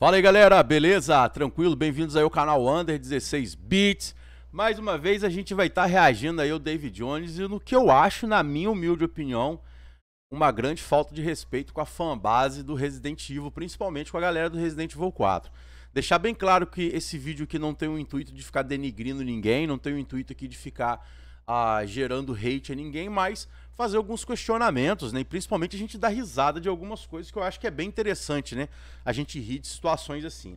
Fala aí galera, beleza? Tranquilo? Bem-vindos aí ao canal Under 16 Bits. Mais uma vez a gente vai estar tá reagindo aí ao David Jones e no que eu acho, na minha humilde opinião, uma grande falta de respeito com a fanbase do Resident Evil, principalmente com a galera do Resident Evil 4. Deixar bem claro que esse vídeo aqui não tem o intuito de ficar denigrindo ninguém, não tem o intuito aqui de ficar gerando hate a ninguém, mas fazer alguns questionamentos, né? E principalmente a gente dar risada de algumas coisas que eu acho que é bem interessante, né? A gente ri de situações assim.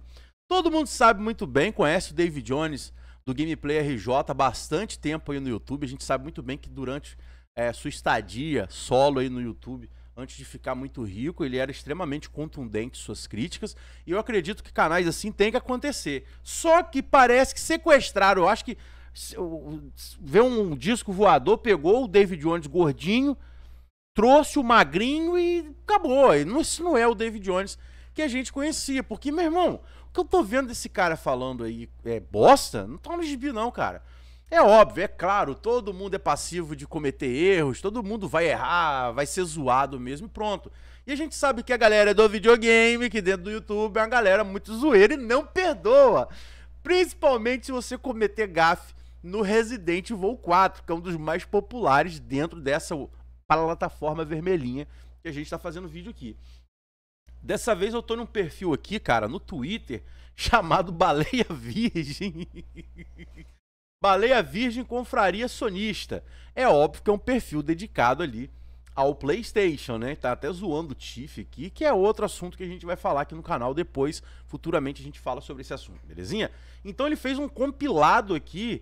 Todo mundo sabe muito bem, conhece o David Jones do Gameplay RJ há bastante tempo aí no YouTube. A gente sabe muito bem que durante é, sua estadia solo aí no YouTube, antes de ficar muito rico, ele era extremamente contundente suas críticas, e eu acredito que canais assim tem que acontecer. Só que parece que sequestraram, eu acho que vê um disco voador, pegou o David Jones gordinho, trouxe o magrinho e acabou. Isso não é o David Jones que a gente conhecia. Porque, meu irmão, o que eu tô vendo desse cara falando aí é bosta? Não tá no gibi, não, cara. É óbvio, é claro, todo mundo é passivo de cometer erros, todo mundo vai errar, vai ser zoado mesmo e pronto. E a gente sabe que a galera do videogame, que dentro do YouTube é uma galera muito zoeira e não perdoa. Principalmente se você cometer gafe no Resident Evil 4, que é um dos mais populares dentro dessa plataforma vermelhinha que a gente está fazendo vídeo aqui. Dessa vez eu tô num perfil aqui, cara, no Twitter, chamado Baleia Virgem. Baleia Virgem Confraria Sonista. É óbvio que é um perfil dedicado ali ao PlayStation, né? Tá até zoando o Tiff aqui, que é outro assunto que a gente vai falar aqui no canal depois. Futuramente a gente fala sobre esse assunto, belezinha? Então ele fez um compilado aqui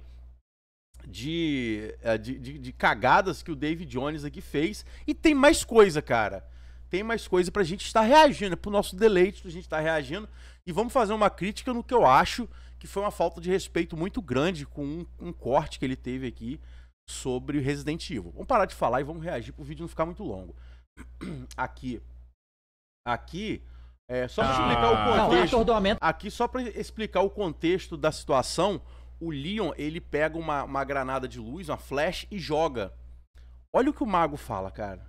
de, eh, de, de, de cagadas que o David Jones aqui fez. E tem mais coisa, cara tem mais coisa pra gente estar reagindo, é pro nosso deleite a gente estar reagindo. E vamos fazer uma crítica no que eu acho que foi uma falta de respeito muito grande com um, um corte que ele teve aqui sobre o Resident Evil. Vamos parar de falar e vamos reagir pro vídeo não ficar muito longo. Aqui. Aqui. É, só pra ah. explicar o contexto. Não, aqui só para explicar o contexto da situação o Leon ele pega uma, uma granada de luz, uma flash e joga. Olha o que o mago fala, cara.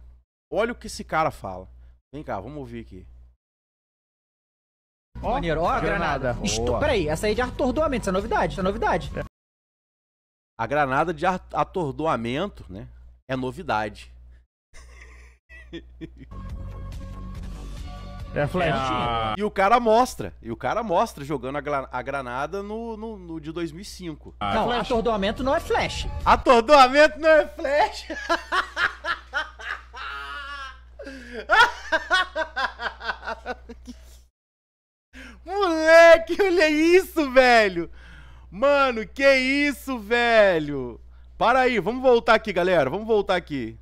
Olha o que esse cara fala. Vem cá, vamos ouvir aqui. Ó, Maneiro, ó a granada. granada. Peraí, essa aí é de atordoamento, isso é novidade, isso é novidade. A granada de atordoamento, né? É novidade. É, é flash. E o cara mostra. E o cara mostra jogando a, gra a granada no, no, no, de 2005. Ah, não, é flash. atordoamento não é flash. Atordoamento não é flash. Moleque, olha isso, velho. Mano, que isso, velho. Para aí, vamos voltar aqui, galera. Vamos voltar aqui.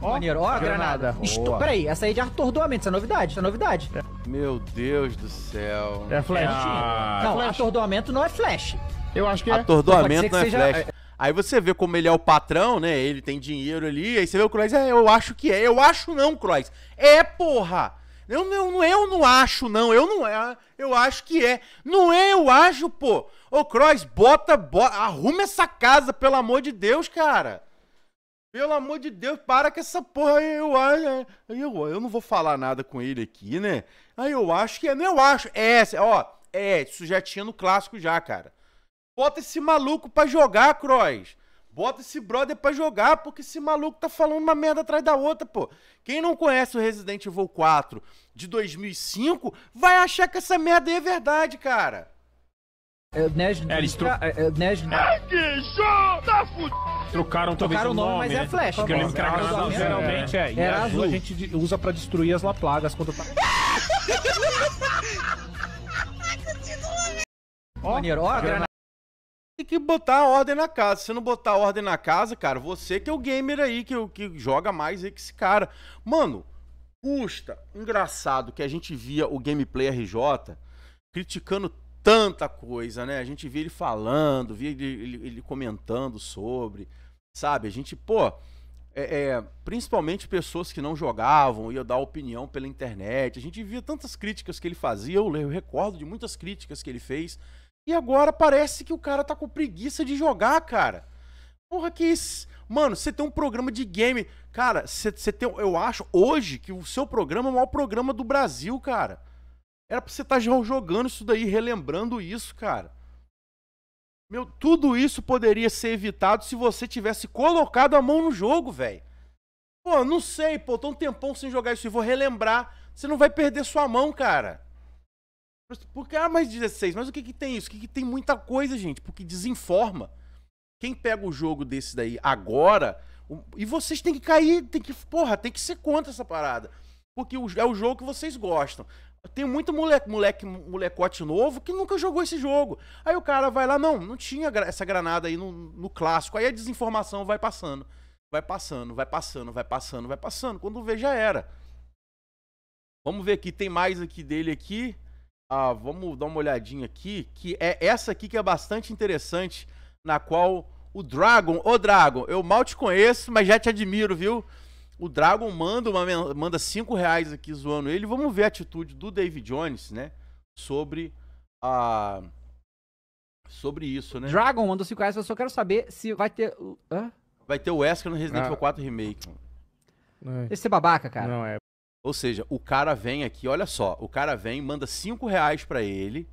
Ó, Maneiro. Ó, a granada. granada. Estu... Peraí, essa aí é de atordoamento, isso é novidade, isso é novidade. É. Meu Deus do céu. É flash. Ah, ah. não, flash. atordoamento não é flash. Eu acho que é. Atordoamento não, não é seja... flash. Aí você vê como ele é o patrão, né? Ele tem dinheiro ali. Aí você vê o Croix, é, eu acho que é. Eu acho não, Croix. É, porra! Eu não, eu não acho, não. Eu não é. Eu acho que é. Não é, eu acho, pô. Ô, Croix, bota, bota. Arruma essa casa, pelo amor de Deus, cara. Pelo amor de Deus, para com essa porra. Eu, eu, eu, eu não vou falar nada com ele aqui, né? Aí eu acho que é. Eu acho. É, ó. É, isso já tinha no clássico já, cara. Bota esse maluco pra jogar, Cross. Bota esse brother pra jogar, porque esse maluco tá falando uma merda atrás da outra, pô. Quem não conhece o Resident Evil 4 de 2005 vai achar que essa merda aí é verdade, cara. É, Nerd. É, eles trocaram, é, é, é que show! Tá fudido! Trocaram, Trocaram o nome, mas é a né? flecha. Porque tá eles azul. geralmente é. E azul. a gente usa pra destruir as laplagas quando tá. Ó, Maneiro, ó, a Tem que botar a ordem na casa. Se não botar a ordem na casa, cara, você que é o gamer aí, que, que joga mais aí que esse cara. Mano, custa. Engraçado que a gente via o gameplay RJ criticando tanta coisa, né? A gente via ele falando, via ele, ele, ele comentando sobre, sabe? A gente, pô, é, é, principalmente pessoas que não jogavam, ia dar opinião pela internet. A gente via tantas críticas que ele fazia, eu, eu recordo de muitas críticas que ele fez. E agora parece que o cara tá com preguiça de jogar, cara. Porra, que isso. Mano, você tem um programa de game. Cara, você tem. Eu acho hoje que o seu programa é o maior programa do Brasil, cara. Era pra você estar tá jogando isso daí, relembrando isso, cara. Meu, tudo isso poderia ser evitado se você tivesse colocado a mão no jogo, velho. Pô, não sei, pô, tô um tempão sem jogar isso e vou relembrar. Você não vai perder sua mão, cara. Porque, ah, mais 16, mas o que que tem isso? O que que tem muita coisa, gente? Porque desinforma. Quem pega o jogo desse daí agora, e vocês têm que cair, tem que, porra, tem que ser contra essa parada. Porque é o jogo que vocês gostam. Tem muito moleque, moleque, molecote novo que nunca jogou esse jogo. Aí o cara vai lá, não, não tinha essa granada aí no, no clássico. Aí a desinformação vai passando. Vai passando, vai passando, vai passando, vai passando. Quando vê, já era. Vamos ver aqui, tem mais aqui dele aqui. Ah, vamos dar uma olhadinha aqui, que é essa aqui que é bastante interessante, na qual o Dragon, ô Dragon, eu mal te conheço, mas já te admiro, viu? O Dragon manda, uma, manda cinco reais aqui zoando ele. Vamos ver a atitude do David Jones, né? Sobre a. Sobre isso, né? Dragon mandou 5 reais, eu só quero saber se vai ter. Hã? Vai ter o Wesker no Resident ah. Evil ah. 4 Remake. É. Esse é babaca, cara. Não é. Ou seja, o cara vem aqui, olha só, o cara vem, manda 5 reais pra ele.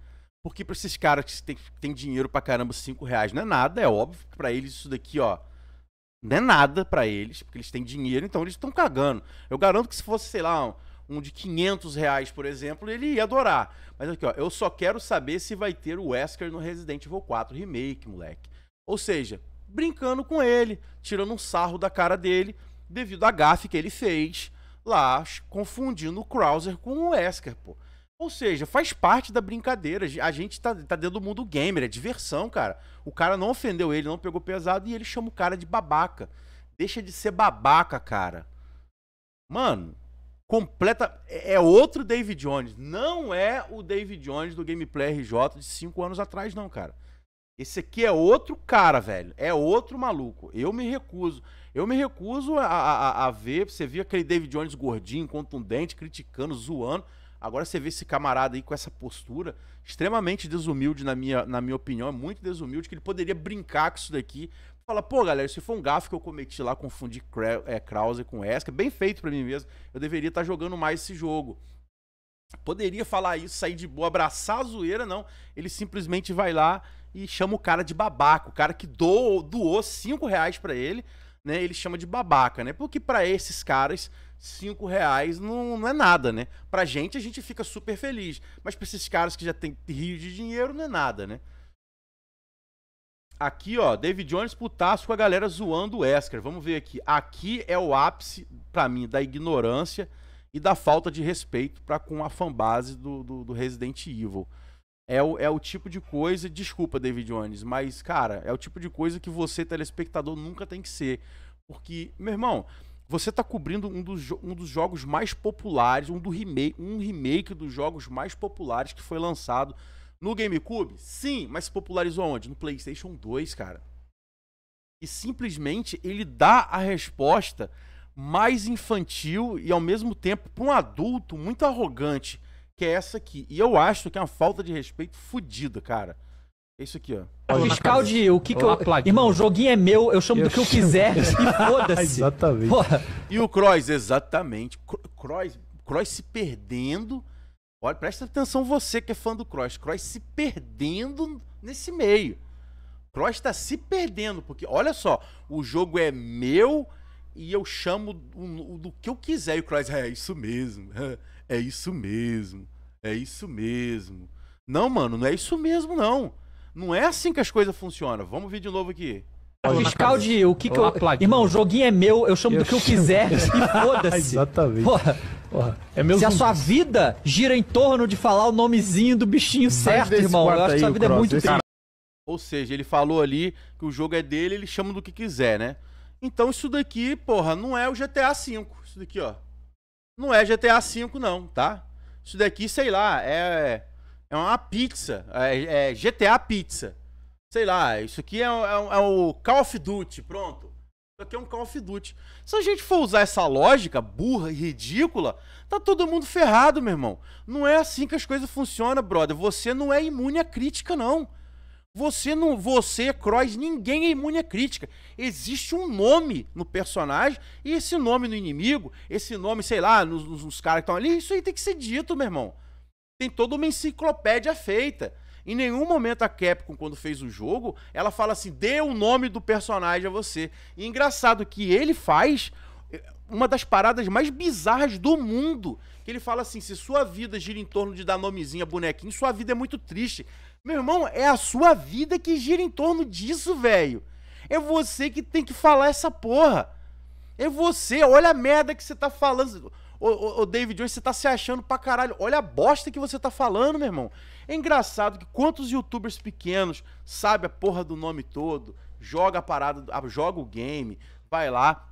Porque pra esses caras que tem, tem dinheiro pra caramba, 5 reais não é nada, é óbvio. Pra eles isso daqui, ó não é nada para eles, porque eles têm dinheiro, então eles estão cagando. Eu garanto que se fosse, sei lá, um, um, de 500 reais, por exemplo, ele ia adorar. Mas aqui, ó, eu só quero saber se vai ter o Wesker no Resident Evil 4 Remake, moleque. Ou seja, brincando com ele, tirando um sarro da cara dele, devido à gafe que ele fez lá, confundindo o Krauser com o Wesker, pô. Ou seja, faz parte da brincadeira. A gente tá, tá dentro do mundo gamer, é diversão, cara. O cara não ofendeu ele, não pegou pesado e ele chama o cara de babaca. Deixa de ser babaca, cara. Mano, completa. É, é outro David Jones. Não é o David Jones do Gameplay RJ de 5 anos atrás, não, cara. Esse aqui é outro cara, velho. É outro maluco. Eu me recuso. Eu me recuso a, a, a ver. Você viu aquele David Jones gordinho, contundente, criticando, zoando. Agora você vê esse camarada aí com essa postura, extremamente desumilde, na minha, na minha opinião, é muito desumilde, que ele poderia brincar com isso daqui. Fala, pô, galera, isso foi um gafo que eu cometi lá, confundi é, Krause com Esca. bem feito para mim mesmo, eu deveria estar tá jogando mais esse jogo. Poderia falar isso, sair de boa, abraçar a zoeira, não. Ele simplesmente vai lá e chama o cara de babaca, o cara que doou, doou 5 reais para ele, né, ele chama de babaca, né? Porque para esses caras, cinco reais não, não é nada, né? Pra gente, a gente fica super feliz. Mas pra esses caras que já tem rio de dinheiro, não é nada, né? Aqui, ó, David Jones putaço com a galera zoando o Esker. Vamos ver aqui. Aqui é o ápice, pra mim, da ignorância e da falta de respeito para com a fanbase do, do, do Resident Evil. É o, é o tipo de coisa, desculpa, David Jones, mas, cara, é o tipo de coisa que você, telespectador, nunca tem que ser. Porque, meu irmão, você tá cobrindo um dos, um dos jogos mais populares, um, do remake, um remake dos jogos mais populares que foi lançado no GameCube? Sim, mas se popularizou onde? No PlayStation 2, cara. E simplesmente ele dá a resposta mais infantil e ao mesmo tempo para um adulto muito arrogante que é essa aqui. E eu acho que é uma falta de respeito fodido, cara. É isso aqui, ó. Fiscal de o que, que eu. Irmão, o joguinho é meu, eu chamo eu do que eu chamo... quiser e foda-se. exatamente. Porra. E o Cross, exatamente. Cross, Cross se perdendo. Olha, presta atenção você que é fã do Cross. Cross se perdendo nesse meio. Cross tá se perdendo, porque olha só, o jogo é meu e eu chamo do, do que eu quiser. E o Cross, é, é isso mesmo. é isso mesmo, é isso mesmo. Não, mano, não é isso mesmo, não. Não é assim que as coisas funcionam. Vamos ver de novo aqui. Fiscal de o que, que eu. Plaquinha. Irmão, o joguinho é meu, eu chamo eu do que eu quiser e foda-se. Exatamente. Porra. Porra. É meu Se zumbi. a sua vida gira em torno de falar o nomezinho do bichinho certo, irmão, eu acho que sua vida é muito triste. Ou seja, ele falou ali que o jogo é dele, ele chama do que quiser, né? Então isso daqui, porra, não é o GTA V. Isso daqui, ó. Não é GTA V, não, tá? Isso daqui, sei lá, é, é uma pizza. É, é GTA Pizza. Sei lá, isso aqui é, é, é o Call of Duty, pronto. Isso aqui é um Call of Duty. Se a gente for usar essa lógica burra e ridícula, tá todo mundo ferrado, meu irmão. Não é assim que as coisas funcionam, brother. Você não é imune à crítica, não. Você não, você, Cross, ninguém é imune à crítica. Existe um nome no personagem e esse nome no inimigo, esse nome, sei lá, nos, nos, nos caras que estão ali, isso aí tem que ser dito, meu irmão. Tem toda uma enciclopédia feita. Em nenhum momento a Capcom, quando fez o jogo, ela fala assim: dê o nome do personagem a você. E é engraçado que ele faz eh, uma das paradas mais bizarras do mundo. Que ele fala assim: se sua vida gira em torno de dar nomezinho a bonequinho, sua vida é muito triste. Meu irmão, é a sua vida que gira em torno disso, velho. É você que tem que falar essa porra. É você, olha a merda que você tá falando. Ô, ô, ô David Jones, você tá se achando pra caralho. Olha a bosta que você tá falando, meu irmão. É engraçado que quantos youtubers pequenos sabe a porra do nome todo, joga a parada, joga o game, vai lá,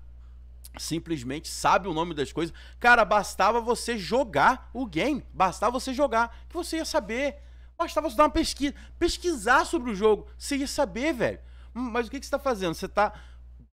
simplesmente sabe o nome das coisas. Cara, bastava você jogar o game, bastava você jogar que você ia saber. Bastava você dar uma pesquisa, pesquisar sobre o jogo. Você ia saber, velho. Hum, mas o que, que você está fazendo? Você está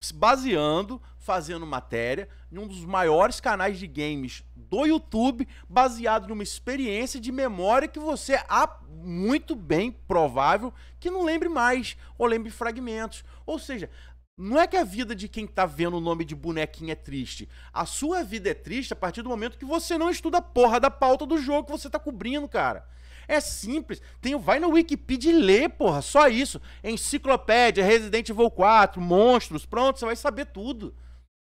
se baseando, fazendo matéria, em um dos maiores canais de games do YouTube, baseado numa experiência de memória que você há muito bem provável que não lembre mais, ou lembre fragmentos. Ou seja, não é que a vida de quem tá vendo o nome de bonequinho é triste. A sua vida é triste a partir do momento que você não estuda a porra da pauta do jogo que você tá cobrindo, cara. É simples. Tem, vai no Wikipedia e lê, porra. Só isso. Enciclopédia, Resident Evil 4, monstros, pronto, você vai saber tudo.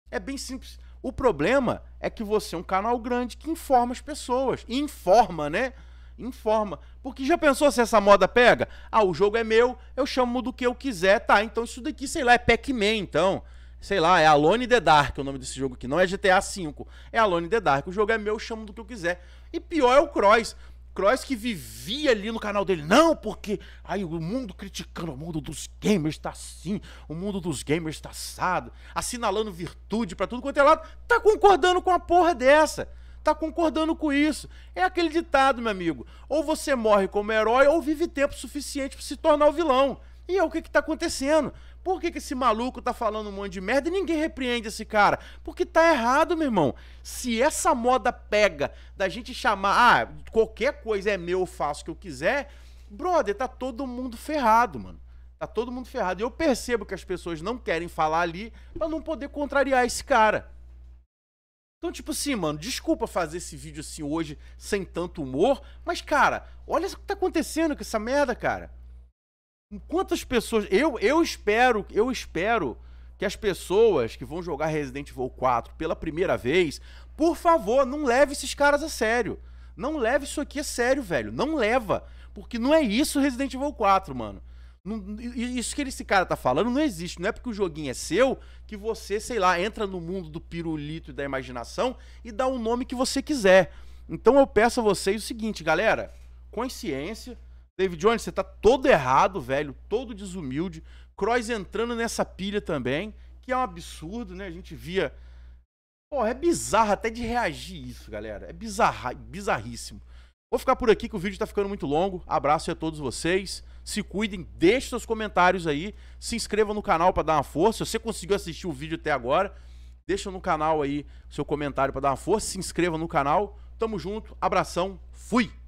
É bem simples. O problema é que você é um canal grande que informa as pessoas. informa, né? Informa. Porque já pensou se essa moda pega? Ah, o jogo é meu, eu chamo do que eu quiser, tá? Então isso daqui, sei lá, é Pac-Man, então. Sei lá, é Alone the Dark o nome desse jogo aqui. Não é GTA V. É Alone the Dark. O jogo é meu, eu chamo do que eu quiser. E pior é o Cross. Cross que vivia ali no canal dele. Não, porque aí o mundo criticando, o mundo dos gamers está assim, o mundo dos gamers está assado, assinalando virtude para tudo quanto é lado, tá concordando com a porra dessa. Tá concordando com isso. É aquele ditado, meu amigo. Ou você morre como herói ou vive tempo suficiente para se tornar o vilão. E é o que está acontecendo. Por que, que esse maluco tá falando um monte de merda e ninguém repreende esse cara? Porque tá errado, meu irmão. Se essa moda pega da gente chamar, ah, qualquer coisa é meu, eu faço o que eu quiser, brother, tá todo mundo ferrado, mano. Tá todo mundo ferrado. E eu percebo que as pessoas não querem falar ali para não poder contrariar esse cara. Então, tipo assim, mano, desculpa fazer esse vídeo assim hoje sem tanto humor, mas, cara, olha o que tá acontecendo com essa merda, cara. Quantas pessoas. Eu, eu espero, eu espero que as pessoas que vão jogar Resident Evil 4 pela primeira vez, por favor, não leve esses caras a sério. Não leve isso aqui a sério, velho. Não leva. Porque não é isso Resident Evil 4, mano. Não, isso que esse cara tá falando não existe. Não é porque o joguinho é seu que você, sei lá, entra no mundo do pirulito e da imaginação e dá o nome que você quiser. Então eu peço a vocês o seguinte, galera: consciência, David Jones, você tá todo errado, velho, todo desumilde. Croy entrando nessa pilha também, que é um absurdo, né? A gente via. Pô, é bizarro até de reagir isso, galera. É bizarra... bizarríssimo. Vou ficar por aqui que o vídeo tá ficando muito longo. Abraço a todos vocês. Se cuidem, deixe seus comentários aí. Se inscreva no canal para dar uma força. Se você conseguiu assistir o vídeo até agora, deixa no canal aí seu comentário para dar uma força. Se inscreva no canal. Tamo junto. Abração. Fui.